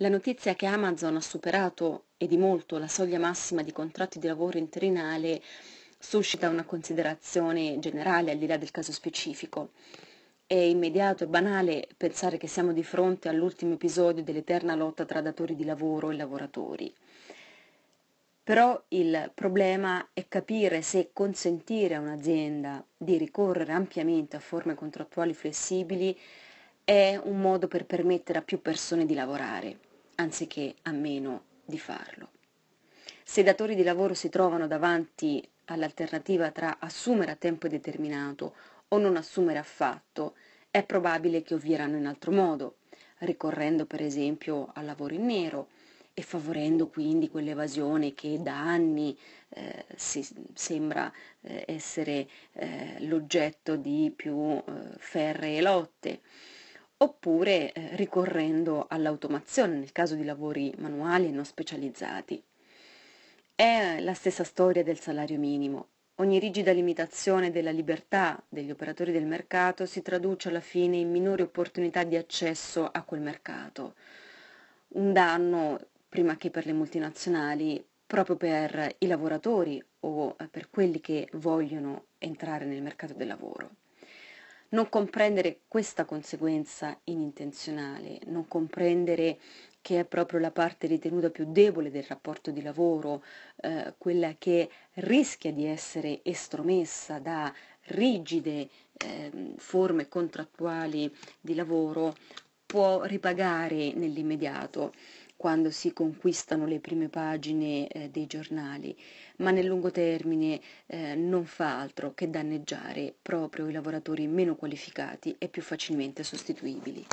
La notizia che Amazon ha superato e di molto la soglia massima di contratti di lavoro interinale suscita una considerazione generale al di là del caso specifico. È immediato e banale pensare che siamo di fronte all'ultimo episodio dell'eterna lotta tra datori di lavoro e lavoratori. Però il problema è capire se consentire a un'azienda di ricorrere ampiamente a forme contrattuali flessibili è un modo per permettere a più persone di lavorare anziché a meno di farlo. Se i datori di lavoro si trovano davanti all'alternativa tra assumere a tempo determinato o non assumere affatto, è probabile che ovvieranno in altro modo, ricorrendo per esempio al lavoro in nero e favorendo quindi quell'evasione che da anni eh, si, sembra eh, essere eh, l'oggetto di più eh, ferree lotte oppure eh, ricorrendo all'automazione nel caso di lavori manuali e non specializzati. È la stessa storia del salario minimo. Ogni rigida limitazione della libertà degli operatori del mercato si traduce alla fine in minori opportunità di accesso a quel mercato. Un danno, prima che per le multinazionali, proprio per i lavoratori o eh, per quelli che vogliono entrare nel mercato del lavoro non comprendere questa conseguenza inintenzionale, non comprendere che è proprio la parte ritenuta più debole del rapporto di lavoro, eh, quella che rischia di essere estromessa da rigide eh, forme contrattuali di lavoro, può ripagare nell'immediato quando si conquistano le prime pagine eh, dei giornali, ma nel lungo termine eh, non fa altro che danneggiare proprio i lavoratori meno qualificati e più facilmente sostituibili.